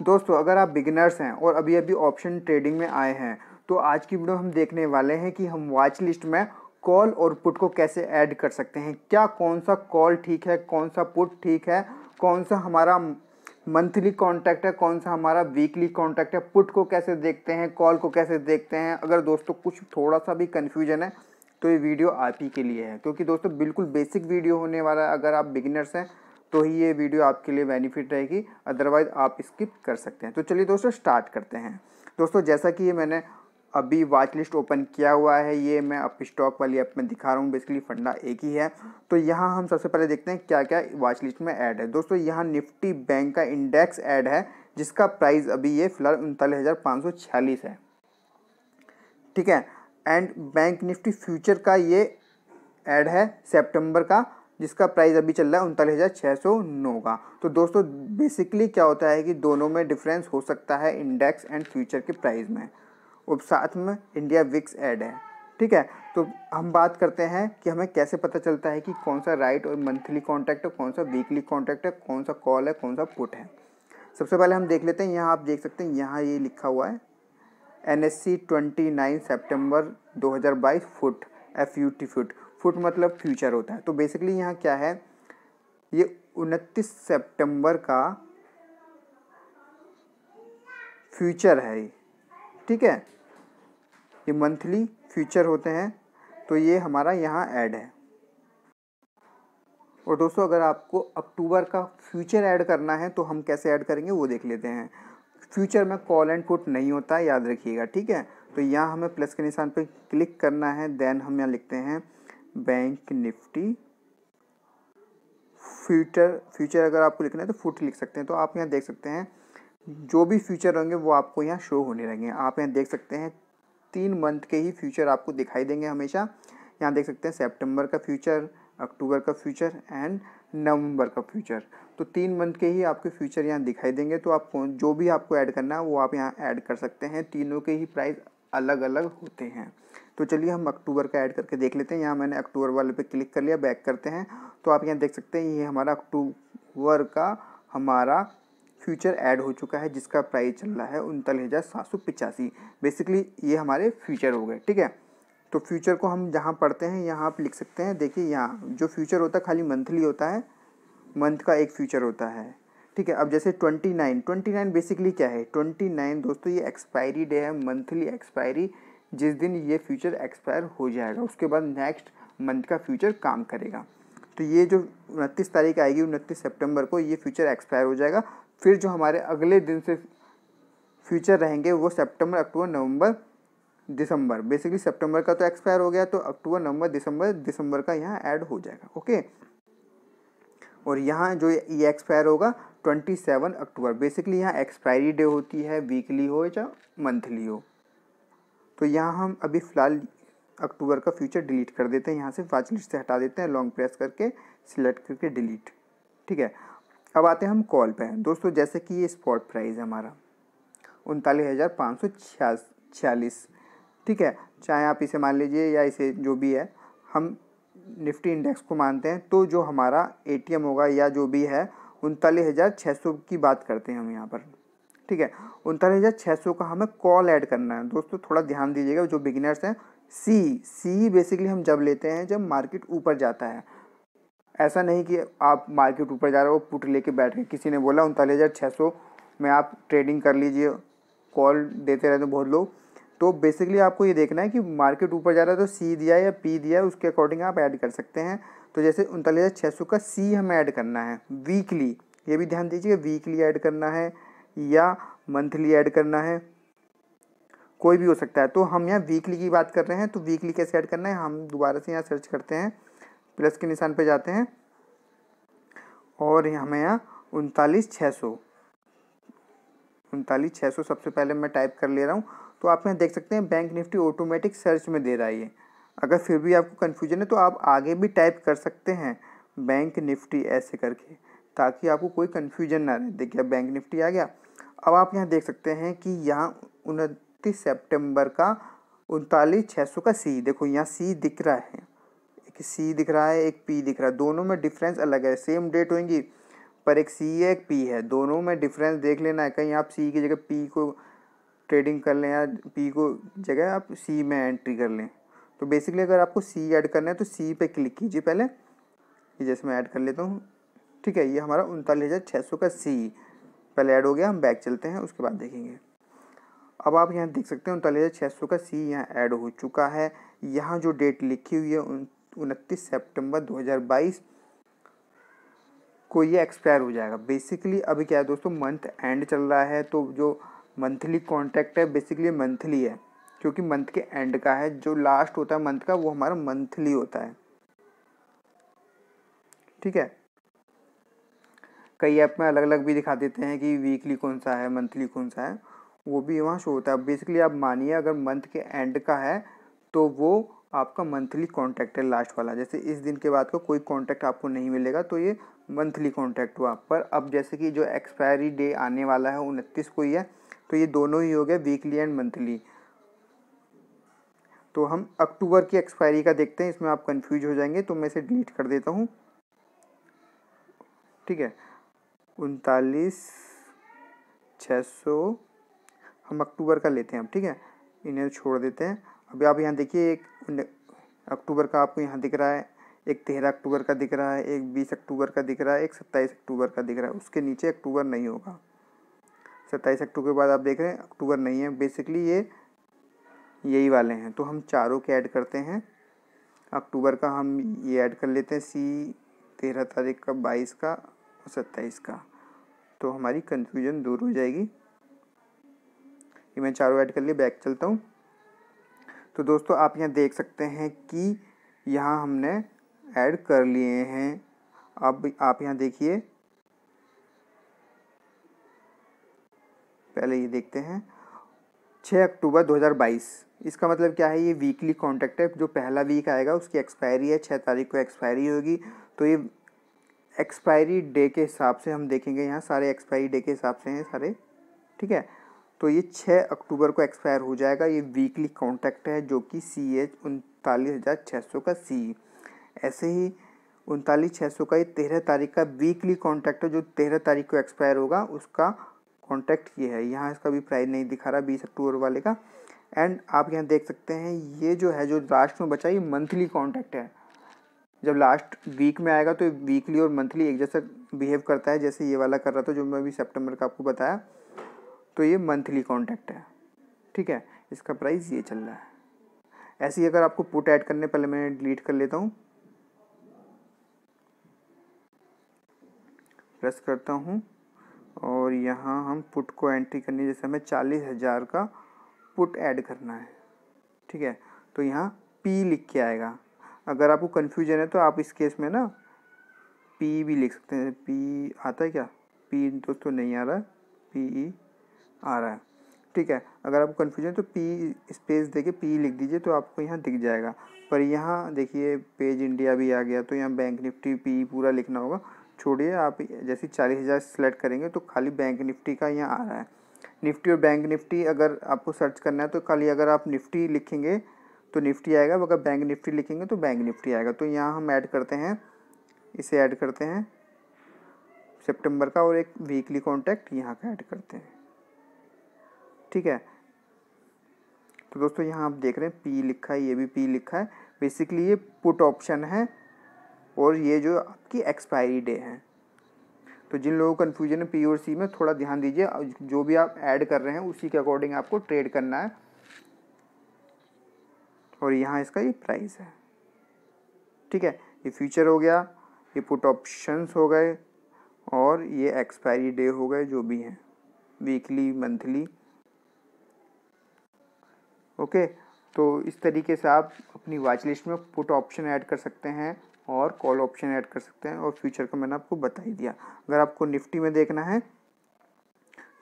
दोस्तों अगर आप बिगिनर्स हैं और अभी अभी ऑप्शन ट्रेडिंग में आए हैं तो आज की वीडियो हम देखने वाले हैं कि हम वॉच लिस्ट में कॉल और पुट को कैसे ऐड कर सकते हैं क्या कौन सा कॉल ठीक है कौन सा पुट ठीक है कौन सा हमारा मंथली कॉन्टैक्ट है कौन सा हमारा वीकली कॉन्टैक्ट है पुट को कैसे देखते हैं कॉल को कैसे देखते हैं अगर दोस्तों कुछ थोड़ा सा भी कन्फ्यूजन है तो ये वीडियो आप ही के लिए है क्योंकि दोस्तों बिल्कुल बेसिक वीडियो होने वाला है अगर आप बिगिनर्स हैं तो ही ये वीडियो आपके लिए बेनिफिट रहेगी अदरवाइज आप स्किप कर सकते हैं तो चलिए दोस्तों स्टार्ट करते हैं दोस्तों जैसा कि ये मैंने अभी वाच लिस्ट ओपन किया हुआ है ये मैं अप स्टॉक वाली ऐप में दिखा रहा हूँ बेसिकली फंडा एक ही है तो यहाँ हम सबसे पहले देखते हैं क्या क्या वाच लिस्ट में ऐड है दोस्तों यहाँ निफ्टी बैंक का इंडेक्स ऐड है जिसका प्राइस अभी ये फिलहाल उनतालीस हज़ार पाँच सौ छियालीस है ठीक है एंड बैंक निफ्टी फ्यूचर का ये एड है सेप्टेम्बर का जिसका प्राइस अभी चल रहा है उनतालीस हज़ार छः सौ नौ का तो दोस्तों बेसिकली क्या होता है कि दोनों में डिफरेंस हो सकता है इंडेक्स एंड फ्यूचर के प्राइस में और साथ में इंडिया विक्स एड है ठीक है तो हम बात करते हैं कि हमें कैसे पता चलता है कि कौन सा राइट और मंथली कॉन्ट्रैक्ट है कौन सा वीकली कॉन्ट्रैक्ट है कौन सा कॉल है कौन सा पुट है सबसे पहले हम देख लेते हैं यहाँ आप देख सकते हैं यहाँ ये लिखा हुआ है N S C twenty nine September दो हज़ार बाईस FUT F U T FUT FUT मतलब फ्यूचर होता है तो बेसिकली यहाँ क्या है ये उनतीस सितंबर का फ्यूचर है ये ठीक है ये मंथली फ्यूचर होते हैं तो ये हमारा यहाँ ऐड है और दोस्तों अगर आपको अक्टूबर का फ्यूचर ऐड करना है तो हम कैसे ऐड करेंगे वो देख लेते हैं फ्यूचर में कॉल एंड पुट नहीं होता याद रखिएगा ठीक है तो यहाँ हमें प्लस के निशान पर क्लिक करना है देन हम यहाँ लिखते हैं बैंक निफ्टी फ्यूचर फ्यूचर अगर आपको लिखना है तो फुट लिख सकते हैं तो आप यहाँ देख सकते हैं जो भी फ्यूचर होंगे वो आपको यहाँ शो होने लगे आप यहाँ देख सकते हैं तीन मंथ के ही फ्यूचर आपको दिखाई देंगे हमेशा यहाँ देख सकते हैं सेप्टेम्बर का फ्यूचर अक्टूबर का फ्यूचर एंड नवंबर का फ्यूचर तो तीन मंथ के ही आपके फ्यूचर यहाँ दिखाई देंगे तो आप जो भी आपको ऐड करना है वो आप यहाँ ऐड कर सकते हैं तीनों के ही प्राइस अलग अलग होते हैं तो चलिए हम अक्टूबर का ऐड करके देख लेते हैं यहाँ मैंने अक्टूबर वाले पे क्लिक कर लिया बैक करते हैं तो आप यहाँ देख सकते हैं ये हमारा अक्टूबर का हमारा फ्यूचर ऐड हो चुका है जिसका प्राइस चल रहा है उनतालीस हज़ार सात सौ पिचासी बेसिकली ये हमारे फ्यूचर हो गए ठीक है तो फ्यूचर को हम जहाँ पढ़ते हैं यहाँ आप लिख सकते हैं देखिए यहाँ जो फ्यूचर होता है खाली मंथली होता है मंथ का एक फ्यूचर होता है ठीक है अब जैसे twenty nine twenty nine basically क्या है ट्वेंटी नाइन दोस्तों ये एक्सपायरी डे है मंथली एक्सपायरी जिस दिन ये फ्यूचर एक्सपायर हो जाएगा उसके बाद नेक्स्ट मंथ का फ्यूचर काम करेगा तो ये जो उनतीस तारीख आएगी उनतीस सितंबर को ये फ्यूचर एक्सपायर हो जाएगा फिर जो हमारे अगले दिन से फ्यूचर रहेंगे वो सितंबर अक्टूबर नवंबर दिसंबर बेसिकली सितंबर का तो एक्सपायर हो गया तो अक्टूबर नवंबर दिसंबर दिसंबर का यहाँ ऐड हो जाएगा ओके और यहाँ जो ये एक्सपायर होगा ट्वेंटी सेवन अक्टूबर बेसिकली यहाँ एक्सपायरी डे होती है वीकली हो या मंथली हो तो यहाँ हम अभी फ़िलहाल अक्टूबर का फ्यूचर डिलीट कर देते हैं यहाँ से वाच लिस्ट से हटा देते हैं लॉन्ग प्रेस करके सिलेक्ट करके डिलीट ठीक है अब आते हैं हम कॉल पे हैं दोस्तों जैसे कि ये स्पॉट प्राइस है हमारा उनतालीस हज़ार पाँच सौ छियालीस ठीक है चाहे आप इसे मान लीजिए या इसे जो भी है हम निफ्टी इंडेक्स को मानते हैं तो जो हमारा एटीएम होगा या जो भी है उनतालीस हज़ार छः सौ की बात करते हैं हम यहाँ पर ठीक है उनतालीस हज़ार छः सौ का हमें कॉल ऐड करना है दोस्तों थोड़ा ध्यान दीजिएगा जो बिगिनर्स हैं सी सी बेसिकली हम जब लेते हैं जब मार्केट ऊपर जाता है ऐसा नहीं कि आप मार्केट ऊपर जा रहे हो पुट लेके बैठ गए किसी ने बोला उनतालीस हज़ार छः सौ में आप ट्रेडिंग कर लीजिए कॉल देते रहते तो बहुत लोग तो बेसिकली आपको ये देखना है कि मार्केट ऊपर जा रहा है तो सी दिया है या पी दिया है उसके अकॉर्डिंग आप ऐड कर सकते हैं तो जैसे उनतालीस हज़ार छः सौ का सी हमें ऐड करना है वीकली ये भी ध्यान दीजिए वीकली ऐड करना है या मंथली ऐड करना है कोई भी हो सकता है तो हम यहाँ वीकली की बात कर रहे हैं तो वीकली कैसे ऐड करना है हम दोबारा से यहाँ सर्च करते हैं प्लस के निशान पर जाते हैं और हमें यहाँ उनतालीस छः सौ उनतालीस छः सौ सबसे पहले मैं टाइप कर ले रहा हूँ तो आप यहाँ देख सकते हैं बैंक निफ्टी ऑटोमेटिक सर्च में दे रहा है ये अगर फिर भी आपको कन्फ्यूजन है तो आप आगे भी टाइप कर सकते हैं बैंक निफ्टी ऐसे करके ताकि आपको कोई कन्फ्यूजन ना रहे देखिए बैंक निफ्टी आ गया अब आप यहाँ देख सकते हैं कि यहाँ उनतीस सेप्टेम्बर का उनतालीस छः सौ का सी देखो यहाँ सी दिख रहा है एक सी दिख रहा है एक पी दिख रहा है दोनों में डिफरेंस अलग है सेम डेट होंगी पर एक सी है एक पी है दोनों में डिफरेंस देख लेना है कहीं आप सी की जगह पी को ट्रेडिंग कर लें या पी को जगह आप सी में एंट्री कर लें तो बेसिकली अगर आपको सी ऐड करना है तो सी पे क्लिक कीजिए पहले जैसे मैं ऐड कर लेता हूँ ठीक है ये हमारा उनतालीस हज़ार छः सौ का सी पहले ऐड हो गया हम बैक चलते हैं उसके बाद देखेंगे अब आप यहाँ देख सकते हैं उनतालीस छः सौ का सी यहाँ ऐड हो चुका है यहाँ जो डेट लिखी हुई है उनतीस हज़ार बाईस को ये एक्सपायर हो जाएगा बेसिकली अभी क्या है दोस्तों मंथ एंड चल रहा है तो जो मंथली कॉन्ट्रैक्ट है बेसिकली मंथली है क्योंकि मंथ के एंड का है जो लास्ट होता है मंथ का वो हमारा मंथली होता है ठीक है कई ऐप में अलग अलग भी दिखा देते हैं कि वीकली कौन सा है मंथली कौन सा है वो भी वहाँ शो होता है बेसिकली आप मानिए अगर मंथ के एंड का है तो वो आपका मंथली कॉन्टैक्ट है लास्ट वाला जैसे इस दिन के बाद का कोई कॉन्टैक्ट आपको नहीं मिलेगा तो ये मंथली कॉन्टैक्ट हुआ पर अब जैसे कि जो एक्सपायरी डे आने वाला है उनतीस को ही है तो ये दोनों ही हो गया वीकली एंड मंथली तो हम अक्टूबर की एक्सपायरी का देखते हैं इसमें आप कंफ्यूज हो जाएंगे तो मैं इसे डिलीट कर देता हूँ ठीक है उनतालीस छः सौ हम अक्टूबर का लेते हैं अब ठीक है इन्हें छोड़ देते हैं अभी आप यहाँ देखिए एक अक्टूबर का आपको यहाँ दिख रहा है एक तेरह अक्टूबर का दिख रहा है एक बीस अक्टूबर का दिख रहा है एक सत्ताईस अक्टूबर का दिख रहा है उसके नीचे अक्टूबर नहीं होगा सत्ताईस अक्टूबर के बाद आप देख रहे हैं अक्टूबर नहीं है बेसिकली ये यही वाले हैं तो हम चारों के ऐड करते हैं अक्टूबर का हम ये ऐड कर लेते हैं सी तेरह तारीख का बाईस का और सत्ताईस का तो हमारी कन्फ्यूजन दूर हो जाएगी ये मैं चारों ऐड कर लिए बैक चलता हूँ तो दोस्तों आप यहाँ देख सकते हैं कि यहाँ हमने ऐड कर लिए हैं अब आप यहाँ देखिए पहले ये देखते हैं 6 अक्टूबर 2022 इसका मतलब क्या है ये वीकली कॉन्ट्रैक्ट है जो पहला वीक आएगा उसकी एक्सपायरी है छः तारीख को एक्सपायरी होगी तो ये एक्सपायरी डे के हिसाब से हम देखेंगे यहाँ सारे एक्सपायरी डे के हिसाब से हैं सारे ठीक है तो ये छः अक्टूबर को एक्सपायर हो जाएगा ये वीकली कॉन्ट्रैक्ट है जो कि सी एच उनतालीस हज़ार छः सौ का सी ऐसे ही उनतालीस छः सौ का ये तेरह तारीख का वीकली कॉन्ट्रैक्ट है जो तेरह तारीख को एक्सपायर होगा उसका कॉन्ट्रैक्ट ये है यहाँ इसका भी प्राइस नहीं दिखा रहा बीस अक्टूबर वाले का एंड आप यहाँ देख सकते हैं ये जो है जो लास्ट में बचा ये मंथली कॉन्ट्रैक्ट है जब लास्ट वीक में आएगा तो वीकली और मंथली एक जैसा बिहेव करता है जैसे ये वाला कर रहा था जो मैं अभी सेप्टेम्बर का आपको बताया तो ये मंथली कॉन्टैक्ट है ठीक है इसका प्राइस ये चल रहा है ऐसे ही अगर आपको पुट ऐड करने पहले मैं डिलीट कर लेता हूँ प्रेस करता हूँ और यहाँ हम पुट को एंट्री करनी जैसे हमें चालीस हज़ार का पुट ऐड करना है ठीक है तो यहाँ पी लिख के आएगा अगर आपको कन्फ्यूजन है तो आप इस केस में ना पी भी लिख सकते हैं पी आता है क्या पी दोस्तों नहीं आ रहा है पी ई आ रहा है ठीक है अगर आपको कन्फ्यूजन है तो पी स्पेस दे के पी लिख दीजिए तो आपको यहाँ दिख जाएगा पर यहाँ देखिए पेज इंडिया भी आ गया तो यहाँ बैंक निफ्टी पी पूरा लिखना होगा छोड़िए आप जैसे चालीस हज़ार सेलेक्ट करेंगे तो खाली बैंक निफ्टी का यहाँ आ रहा है निफ्टी और बैंक निफ्टी अगर आपको सर्च करना है तो खाली अगर आप निफ्टी लिखेंगे तो निफ्टी आएगा अगर बैंक निफ्टी लिखेंगे तो बैंक निफ्टी आएगा तो यहाँ हम ऐड करते हैं इसे ऐड करते हैं सितंबर का और एक वीकली कॉन्टैक्ट यहाँ का ऐड करते हैं ठीक है तो दोस्तों यहाँ आप देख रहे हैं पी लिखा है ये भी पी लिखा है बेसिकली ये पुट ऑप्शन है और ये जो आपकी एक्सपायरी डे है तो जिन लोगों को कन्फ्यूजन है पी और सी में थोड़ा ध्यान दीजिए जो भी आप ऐड कर रहे हैं उसी के अकॉर्डिंग आपको ट्रेड करना है और यहाँ इसका ये प्राइस है ठीक है ये फ्यूचर हो गया ये पुट ऑप्शंस हो गए और ये एक्सपायरी डे हो गए जो भी हैं वीकली मंथली ओके तो इस तरीके से आप अपनी वॉच लिस्ट में पुट ऑप्शन ऐड कर सकते हैं और कॉल ऑप्शन ऐड कर सकते हैं और फ्यूचर का मैंने आपको बता ही दिया अगर आपको निफ्टी में देखना है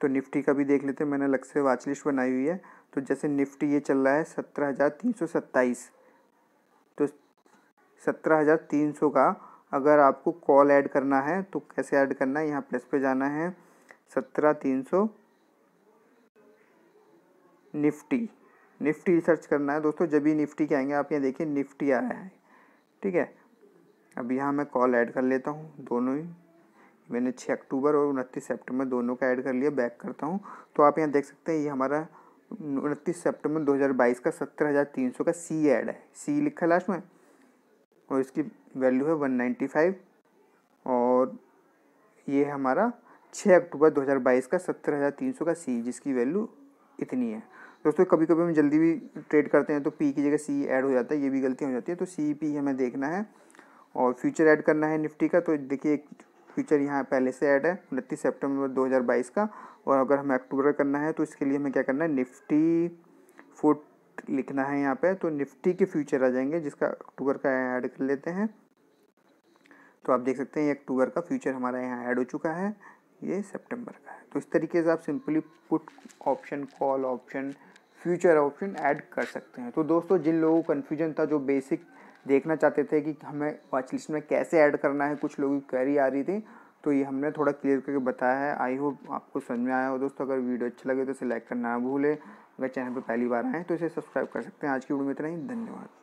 तो निफ्टी का भी देख लेते हैं मैंने अलग से वाच लिस्ट बनाई हुई है तो जैसे निफ्टी ये चल रहा है सत्रह हज़ार तीन सौ सत्ताईस तो सत्रह हज़ार तीन सौ का अगर आपको कॉल ऐड करना है तो कैसे ऐड करना है यहाँ प्लस पे जाना है सत्रह तीन सौ निफ्टी निफ्टी सर्च करना है दोस्तों जब भी निफ्टी के आएंगे आप यहाँ देखिए निफ्टी आया है ठीक है अब यहाँ मैं कॉल ऐड कर लेता हूँ दोनों ही मैंने छः अक्टूबर और उनतीस सेप्टेम्बर दोनों का ऐड कर लिया बैक करता हूँ तो आप यहाँ देख सकते हैं ये हमारा उनतीस सितंबर 2022 का 17,300 का सी एड है सी लिखा लास्ट में और इसकी वैल्यू है 195 और ये हमारा 6 अक्टूबर 2022 का 17,300 का सी जिसकी वैल्यू इतनी है दोस्तों कभी कभी हम जल्दी भी ट्रेड करते हैं तो पी की जगह सी ऐड हो जाता है ये भी गलती हो जाती है तो सी पी हमें देखना है और फ्यूचर ऐड करना है निफ्टी का तो देखिए एक फ्यूचर यहाँ पहले से ऐड है उनतीस सेप्टेम्बर 2022 का और अगर हमें अक्टूबर करना है तो इसके लिए हमें क्या करना है निफ्टी फुट लिखना है यहाँ पे तो निफ्टी के फ्यूचर आ जाएंगे जिसका अक्टूबर का ऐड कर लेते हैं तो आप देख सकते हैं ये अक्टूबर का फ्यूचर हमारा यहाँ ऐड हो चुका है ये सितंबर का है तो इस तरीके से आप simply put option call option future option add कर सकते हैं तो दोस्तों जिन लोगों को कन्फ्यूजन था जो बेसिक देखना चाहते थे कि हमें वॉच लिस्ट में कैसे ऐड करना है कुछ लोगों की क्वेरी आ रही थी तो ये हमने थोड़ा क्लियर करके बताया है आई होप आपको समझ में आया हो दोस्तों अगर वीडियो अच्छा लगे तो इसे लाइक करना ना भूलें अगर चैनल पर पहली बार आएँ तो इसे सब्सक्राइब कर सकते हैं आज की वीडियो में इतना ही धन्यवाद